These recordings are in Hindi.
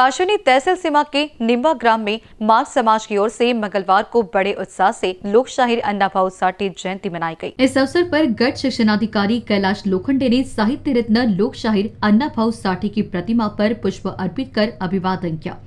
पाशुनी तहसील सीमा के निम्बा ग्राम में मार्ग समाज की ओर से मंगलवार को बड़े उत्साह से लोक शाहिर भाव साठी जयंती मनाई गई इस अवसर पर शिक्षण शिक्षणाधिकारी कैलाश लोखंडे ने साहित्य रत्न लोक शाहिर भाव साठी की प्रतिमा पर पुष्प अर्पित कर अभिवादन किया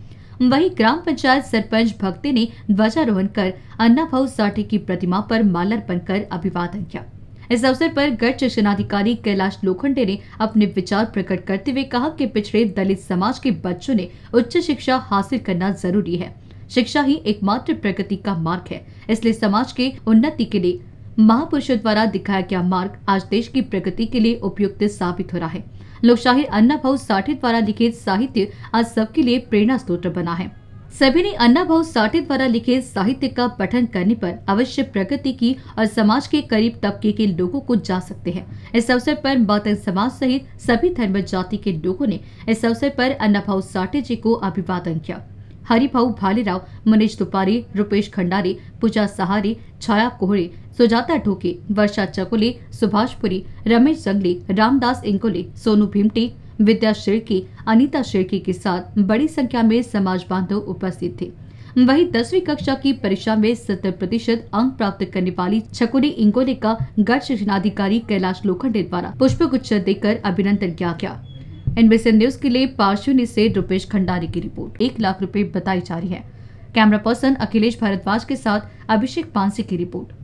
वही ग्राम पंचायत सरपंच भक्ति ने ध्वजारोहण कर अन्ना भाव साठी की प्रतिमा आरोप माल्यार्पण कर अभिवादन किया इस अवसर पर गढ़ शिक्षणाधिकारी कैलाश लोखंडे ने अपने विचार प्रकट करते हुए कहा कि पिछड़े दलित समाज के बच्चों ने उच्च शिक्षा हासिल करना जरूरी है शिक्षा ही एकमात्र प्रगति का मार्ग है इसलिए समाज के उन्नति के लिए महापुरुषों द्वारा दिखाया गया मार्ग आज देश की प्रगति के लिए उपयुक्त साबित हो रहा है लोकशाही अन्ना भाव साठे द्वारा लिखित साहित्य आज सबके लिए प्रेरणा स्रोत बना है सभी ने अन्ना भाव साठे द्वारा लिखे साहित्य का पठन करने पर अवश्य प्रगति की और समाज के करीब तबके के लोगों को जा सकते हैं इस अवसर पर बहुतन समाज सहित सभी धर्म जाति के लोगों ने इस अवसर पर अन्ना भाव साठे जी को अभिवादन किया हरिभाऊ भालेराव मनीष दुपारी रुपेश खंडारे पूजा सहारे छाया कोहरे सुजाता ढोके वर्षा चकोले सुभाषपुरी रमेश जंगली रामदास इंकोले सोनू भीमटे विद्या शेरकी अनीता शेरकी के साथ बड़ी संख्या में समाज बांधव उपस्थित थे वहीं दसवीं कक्षा की परीक्षा में सत्तर प्रतिशत अंक प्राप्त करने वाली छकुनी इंगोले का गढ़ शिक्षणाधिकारी कैलाश लोखंडे द्वारा पुष्प गुच्छ देकर अभिनंदन किया गया एनबीएसएन न्यूज के लिए ने से रुपेश खंडारी की रिपोर्ट एक लाख रुपए बताई जा रही है कैमरा पर्सन अखिलेश भारद्वाज के साथ अभिषेक पांसी की रिपोर्ट